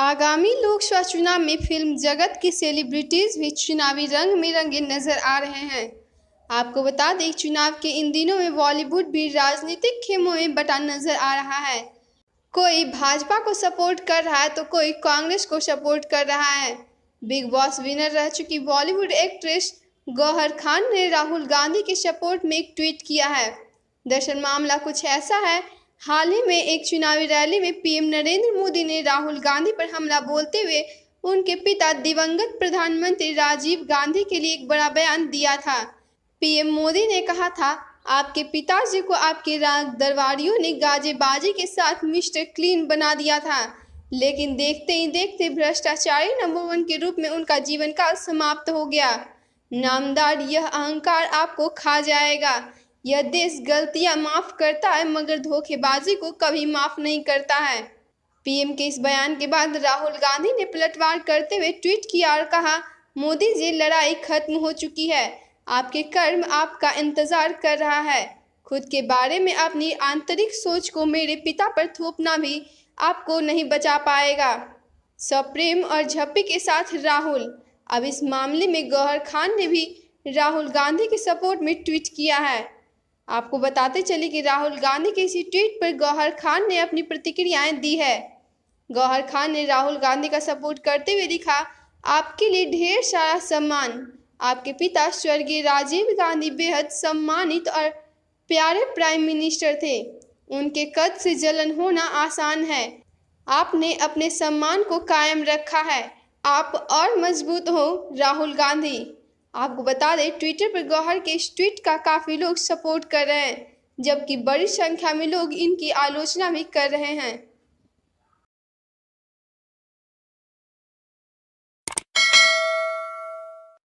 आगामी लोकसभा चुनाव में फिल्म जगत की सेलिब्रिटीज़ भी चुनावी रंग में रंगे नजर आ रहे हैं आपको बता दें चुनाव के इन दिनों में बॉलीवुड भी राजनीतिक खेमों में बटा नजर आ रहा है कोई भाजपा को सपोर्ट कर रहा है तो कोई कांग्रेस को सपोर्ट कर रहा है बिग बॉस विनर रह चुकी बॉलीवुड एक्ट्रेस गौहर खान ने राहुल गांधी के सपोर्ट में एक ट्वीट किया है दरअसल मामला कुछ ऐसा है हाल ही में एक चुनावी रैली में पीएम नरेंद्र मोदी ने राहुल गांधी पर हमला बोलते हुए उनके पिता दिवंगत प्रधानमंत्री राजीव गांधी के लिए एक बड़ा बयान दिया था पीएम मोदी ने कहा था आपके पिताजी को आपके राग दरबारियों ने गाजेबाजी के साथ मिस्टर क्लीन बना दिया था लेकिन देखते ही देखते भ्रष्टाचारी नंबर वन के रूप में उनका जीवन काल समाप्त हो गया नामदार यह अहंकार आपको खा जाएगा यह देश गलतियां माफ़ करता है मगर धोखेबाजी को कभी माफ़ नहीं करता है पीएम के इस बयान के बाद राहुल गांधी ने पलटवार करते हुए ट्वीट किया और कहा मोदी जी लड़ाई खत्म हो चुकी है आपके कर्म आपका इंतजार कर रहा है खुद के बारे में अपनी आंतरिक सोच को मेरे पिता पर थोपना भी आपको नहीं बचा पाएगा सप्रेम और झप्पी के साथ राहुल अब इस मामले में गौहर खान ने भी राहुल गांधी के सपोर्ट में ट्वीट किया है आपको बताते चले कि राहुल गांधी के इसी ट्वीट पर गौहर खान ने अपनी प्रतिक्रियाएं दी है गौहर खान ने राहुल गांधी का सपोर्ट करते हुए लिखा आपके लिए ढेर सारा सम्मान आपके पिता स्वर्गीय राजीव गांधी बेहद सम्मानित और प्यारे प्राइम मिनिस्टर थे उनके कद से जलन होना आसान है आपने अपने सम्मान को कायम रखा है आप और मजबूत हो राहुल गांधी आपको बता दें ट्विटर पर गौहर के इस ट्वीट का काफ़ी लोग सपोर्ट कर रहे हैं जबकि बड़ी संख्या में लोग इनकी आलोचना भी कर रहे हैं